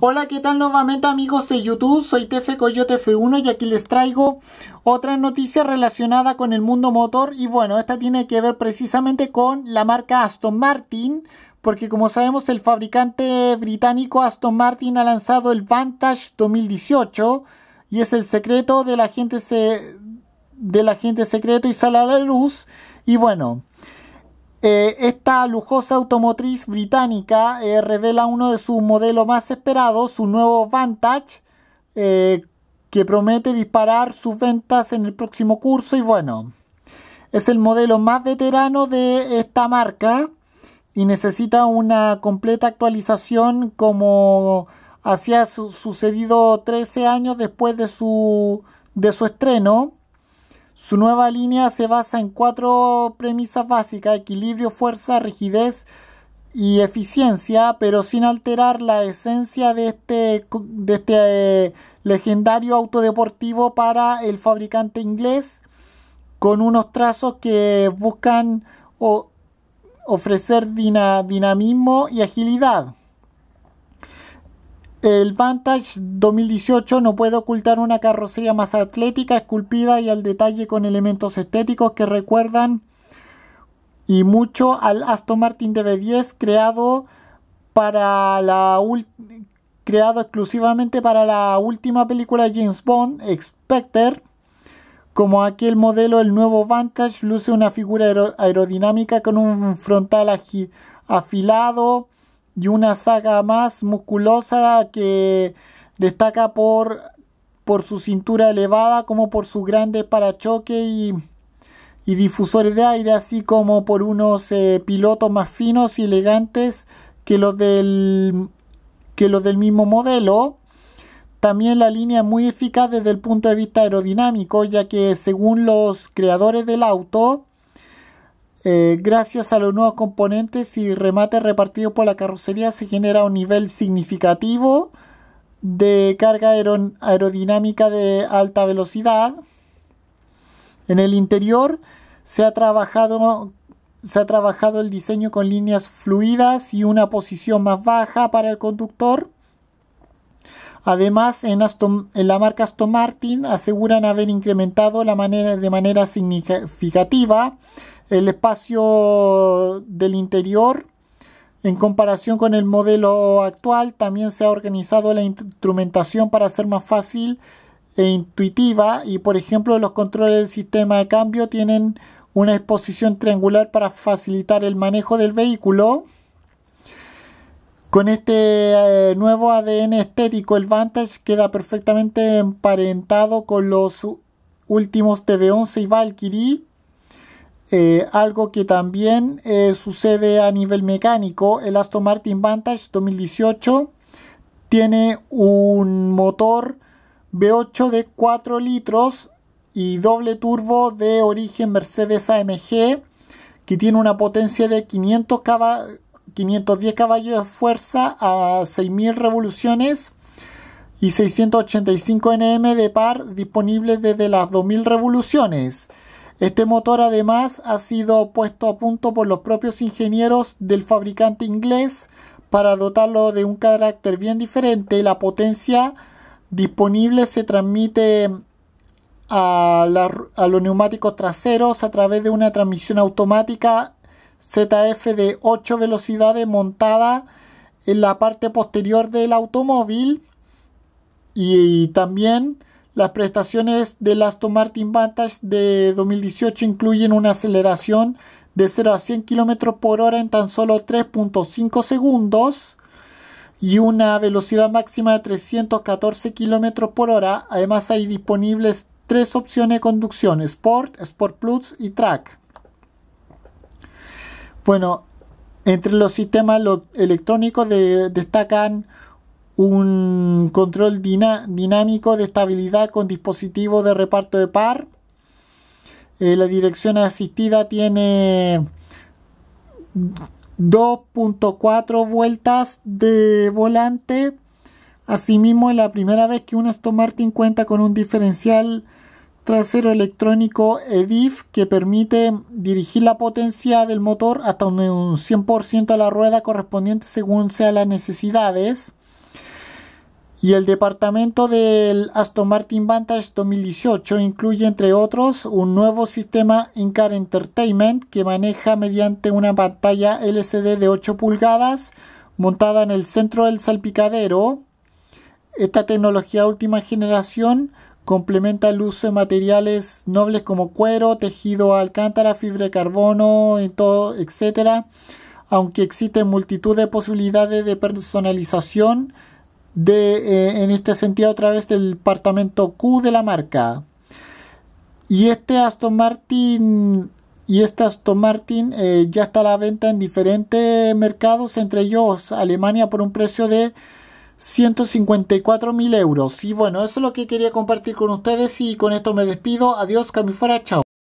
Hola, ¿qué tal nuevamente amigos de YouTube? Soy TF Coyote F1 y aquí les traigo otra noticia relacionada con el mundo motor y bueno, esta tiene que ver precisamente con la marca Aston Martin porque como sabemos el fabricante británico Aston Martin ha lanzado el Vantage 2018 y es el secreto del agente, se... secreto y sale a la luz y bueno, eh, esta lujosa automotriz británica eh, revela uno de sus modelos más esperados, su nuevo Vantage, eh, que promete disparar sus ventas en el próximo curso y bueno, es el modelo más veterano de esta marca y necesita una completa actualización como hacía sucedido 13 años después de su estreno. Su nueva línea se basa en cuatro premisas básicas, equilibrio, fuerza, rigidez y eficiencia, pero sin alterar la esencia de este, de este eh, legendario autodeportivo para el fabricante inglés, con unos trazos que buscan ofrecer dinamismo y agilidad. El Vantage 2018 no puede ocultar una carrocería más atlética, esculpida y al detalle con elementos estéticos que recuerdan y mucho al Aston Martin DB10 creado para la creado exclusivamente para la última película de James Bond, Spectre. Como aquí el modelo, el nuevo Vantage luce una figura aerodinámica con un frontal afilado y una saga más musculosa que destaca por, por su cintura elevada como por sus grandes parachoques y, difusores de aire, así como por unos eh, pilotos más finos y elegantes que los del, que los del mismo modelo. También la línea es muy eficaz desde el punto de vista aerodinámico, ya que según los creadores del auto, eh, gracias a los nuevos componentes y remates repartidos por la carrocería se genera un nivel significativo de carga aerodinámica de alta velocidad. En el interior se ha trabajado el diseño con líneas fluidas y una posición más baja para el conductor. Además, en, la marca Aston Martin aseguran haber incrementado la manera, de manera significativa el espacio del interior en comparación con el modelo actual, también se ha organizado la instrumentación para ser más fácil e intuitiva y, por ejemplo, los controles del sistema de cambio tienen una exposición triangular para facilitar el manejo del vehículo. Con este eh, nuevo ADN estético, el Vantage queda perfectamente emparentado con los últimos TV11 y Valkyrie eh, algo que también eh, sucede a nivel mecánico, el Aston Martin Vantage 2018 tiene un motor V8 de 4 litros y doble turbo de origen Mercedes AMG que tiene una potencia de 500 510 caballos de fuerza a 6.000 revoluciones y 685 Nm de par disponible desde las 2.000 revoluciones. Este motor además ha sido puesto a punto por los propios ingenieros del fabricante inglés para dotarlo de un carácter bien diferente. La potencia disponible se transmite a, los neumáticos traseros a través de una transmisión automática ZF de 8 velocidades montada en la parte posterior del automóvil y también las prestaciones del Aston Martin Vantage de 2018 incluyen una aceleración de 0 a 100 km por hora en tan solo 3.5 segundos y una velocidad máxima de 314 km por hora. Además hay disponibles tres opciones de conducción, Sport, Sport Plus y Track. Bueno, entre los sistemas electrónicos destacan un control dinámico de estabilidad con dispositivo de reparto de par. Eh, la dirección asistida tiene 2.4 vueltas de volante. Asimismo, es la primera vez que un Aston Martin cuenta con un diferencial trasero electrónico EDIF que permite dirigir la potencia del motor hasta un 100% a la rueda correspondiente según sean las necesidades. Y el departamento del Aston Martin Vantage 2018 incluye, entre otros, un nuevo sistema Incar entertainment que maneja mediante una pantalla LCD de 8 pulgadas montada en el centro del salpicadero. Esta tecnología última generación complementa el uso de materiales nobles como cuero, tejido alcántara, fibra de carbono, etc. Aunque existen multitud de posibilidades de personalización, de, eh, en este sentido a través del departamento Q de la marca. Y este Aston Martin, y este Aston Martin eh, ya está a la venta en diferentes mercados, entre ellos Alemania por un precio de 154 mil euros. Y bueno, eso es lo que quería compartir con ustedes y con esto me despido. Adiós, Fuera. chao.